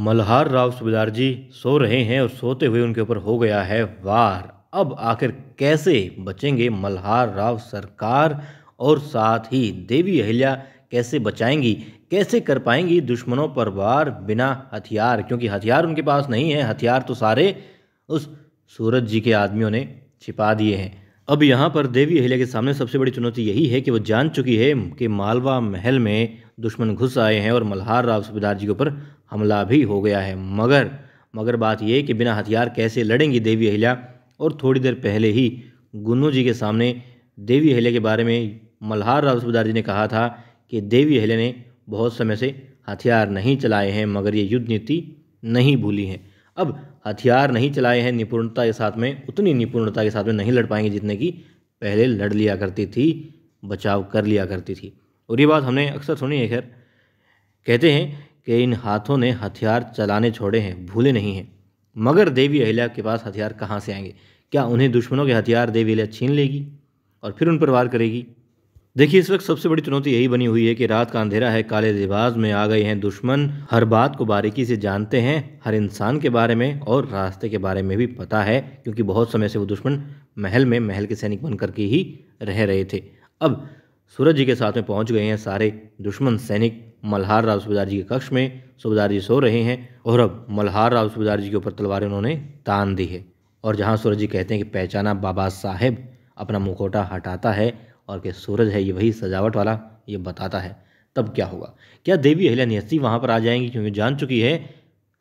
मल्हार राव सुबेदार जी सो रहे हैं और सोते हुए उनके ऊपर हो गया है वार अब आखिर कैसे बचेंगे मल्हार राव सरकार और साथ ही देवी अहिल्या कैसे बचाएंगी कैसे कर पाएंगी दुश्मनों पर वार बिना हथियार क्योंकि हथियार उनके पास नहीं है हथियार तो सारे उस सूरज जी के आदमियों ने छिपा दिए हैं अब यहाँ पर देवी अहिल्या के सामने सबसे बड़ी चुनौती यही है कि वो जान चुकी है कि मालवा महल में दुश्मन घुस आए हैं और मल्हार राव सूबेदार जी के ऊपर हमला भी हो गया है मगर मगर बात यह कि बिना हथियार कैसे लड़ेंगी देवी अहिल्या और थोड़ी देर पहले ही गुन्नू जी के सामने देवी अहिल्या के बारे में मल्हार राव सूबेदार जी ने कहा था कि देवी अहिल्या ने बहुत समय से हथियार नहीं चलाए हैं मगर ये युद्ध नीति नहीं भूली है अब हथियार नहीं चलाए हैं निपुणता के साथ में उतनी निपुणता के साथ में नहीं लड़ पाएंगे जितने की पहले लड़ लिया करती थी बचाव कर लिया करती थी और ये बात हमने अक्सर सुनी है खैर कहते हैं कि इन हाथों ने हथियार चलाने छोड़े हैं भूले नहीं हैं मगर देवी अहिल्या के पास हथियार कहाँ से आएंगे क्या उन्हें दुश्मनों के हथियार देवी अहिल्या छीन लेगी और फिर उन पर वार करेगी देखिए इस वक्त सबसे बड़ी चुनौती यही बनी हुई है कि रात का अंधेरा है काले लिबाज में आ गए हैं दुश्मन हर बात को बारीकी से जानते हैं हर इंसान के बारे में और रास्ते के बारे में भी पता है क्योंकि बहुत समय से वो दुश्मन महल में महल के सैनिक बनकर के ही रह रहे थे अब सूरज जी के साथ में पहुंच गए हैं सारे दुश्मन सैनिक मल्हार राव सुबेदार जी के कक्ष में सुबेदार जी सो रहे हैं और अब मल्हार राव सुबेदार जी के ऊपर तलवार उन्होंने तान दी है और जहाँ सूरज जी कहते हैं कि पहचाना बाबा साहेब अपना मुखोटा हटाता है और कि सूरज है ये वही सजावट वाला ये बताता है तब क्या होगा क्या देवी अहिल्या नियसी वहाँ पर आ जाएंगी क्योंकि जान चुकी है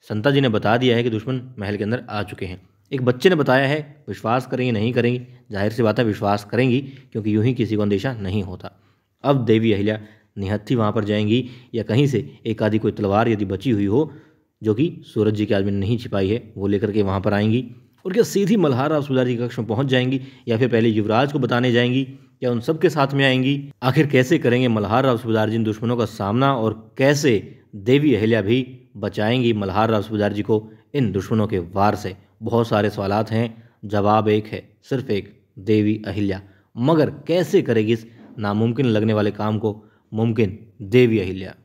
संता जी ने बता दिया है कि दुश्मन महल के अंदर आ चुके हैं एक बच्चे ने बताया है विश्वास करेंगे नहीं करेंगे जाहिर सी बात है विश्वास करेंगी क्योंकि यूं ही किसी को अंदेशा नहीं होता अब देवी अहिल्या निहत्थी वहाँ पर जाएंगी या कहीं से एक आधी कोई तलवार यदि बची हुई हो जो कि सूरज जी के आदमी ने नहीं छिपाई है वो लेकर के वहाँ पर आएंगी और क्या सीधी मल्हार और सुधार जी के कक्ष में पहुँच जाएंगी या फिर पहले युवराज को बताने जाएंगी या उन सब के साथ में आएंगी आखिर कैसे करेंगे मल्हार राव सुबेदार जी इन दुश्मनों का सामना और कैसे देवी अहिल्या भी बचाएंगी मल्हार राव सुबेदार जी को इन दुश्मनों के वार से बहुत सारे सवाल हैं जवाब एक है सिर्फ एक देवी अहिल्या मगर कैसे करेगी इस नामुमकिन लगने वाले काम को मुमकिन देवी अहिल्या